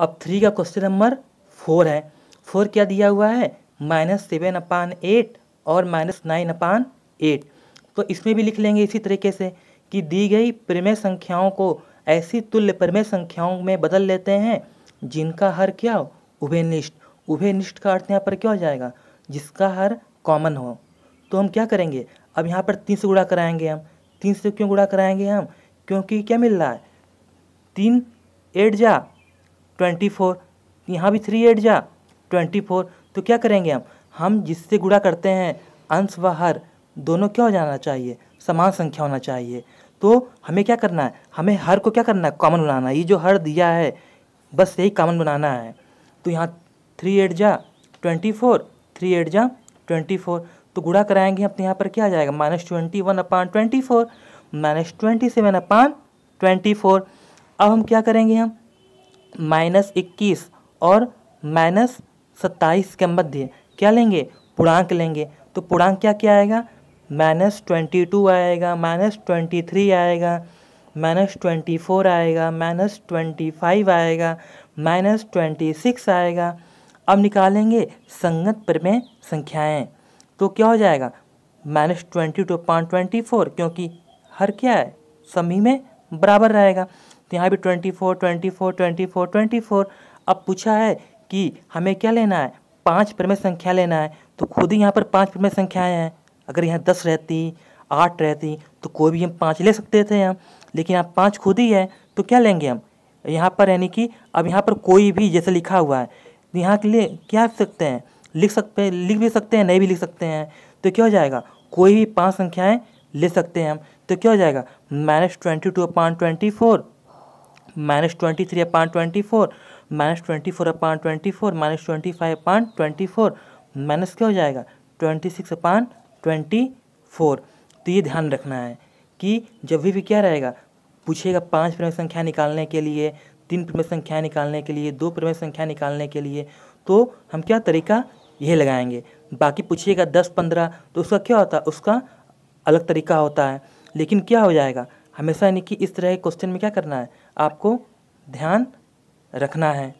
अब थ्री का question number four है फोर क्या दिया हुआ है माइनस सेवन अपान एट और माइनस नाइन अपान एट तो इसमें भी लिख लेंगे इसी तरीके से कि दी गई प्रमेय संख्याओं को ऐसी तुल्य प्रमेय संख्याओं में बदल लेते हैं जिनका हर क्या हो उभयनिष्ठ उभयनिष्ठ का अर्थ यहाँ पर क्या हो जाएगा जिसका हर कॉमन हो तो हम क्या करेंगे अब यहाँ पर तीन से गुड़ा कराएंगे हम तीन से क्यों गुड़ा कराएंगे हम क्योंकि क्या मिल रहा है तीन एट जा ट्वेंटी फोर यहाँ भी थ्री एट जा ट्वेंटी फोर तो क्या करेंगे हम हम जिससे गुड़ा करते हैं अंश व हर दोनों क्या हो जाना चाहिए समान संख्या होना चाहिए तो हमें क्या करना है हमें हर को क्या करना है कॉमन बनाना है ये जो हर दिया है बस यही कॉमन बनाना है तो यहाँ थ्री एट जा ट्वेंटी फोर थ्री एट जा ट्वेंटी फोर तो गुड़ा कराएंगे अपने तो यहाँ पर क्या आ जाएगा minus twenty one upon twenty four minus twenty seven upon twenty four अब हम क्या करेंगे हम माइनस इक्कीस और माइनस सत्ताईस के मध्य क्या लेंगे पूर्णांक लेंगे तो पूर्णांक क्या क्या आएगा माइनस ट्वेंटी टू आएगा माइनस ट्वेंटी थ्री आएगा माइनस ट्वेंटी फोर आएगा माइनस ट्वेंटी फाइव आएगा माइनस ट्वेंटी सिक्स आएगा अब निकालेंगे संगत प्रमेय संख्याएं तो क्या हो जाएगा minus twenty two point twenty four क्योंकि हर क्या है समी में बराबर रहेगा तो यहाँ भी twenty four twenty four twenty four twenty four अब पूछा है कि हमें क्या लेना है पाँच प्रमेय संख्या लेना है तो खुद ही यहाँ पर पाँच प्रमेय संख्याएँ हैं अगर यहाँ दस रहती आठ रहती तो कोई भी हम पाँच ले सकते थे हम लेकिन यहाँ पाँच खुद ही है तो क्या लेंगे हम यहाँ पर यानी कि अब यहाँ पर कोई भी जैसे लिखा हुआ है तो यहाँ के लिए क्या सकते हैं लिख सकते हैं लिख भी सकते हैं नहीं भी लिख सकते हैं तो क्या हो जाएगा कोई भी पाँच संख्याएँ ले सकते हैं हम तो क्या हो जाएगा minus twenty two upon twenty four minus twenty three upon twenty four minus twenty four upon twenty four minus twenty five upon twenty four minus क्या हो जाएगा twenty six upon twenty four तो ये ध्यान रखना है कि जब भी भी क्या रहेगा पूछेगा पाँच प्रमेय संख्या निकालने के लिए तीन प्रमेय संख्या निकालने के लिए दो प्रमेय संख्या निकालने के लिए तो हम क्या तरीका यह लगाएंगे बाकी पूछिएगा दस पंद्रह तो उसका क्या होता है उसका अलग तरीका होता है लेकिन क्या हो जाएगा हमेशा यानी कि इस तरह के क्वेश्चन में क्या करना है आपको ध्यान रखना है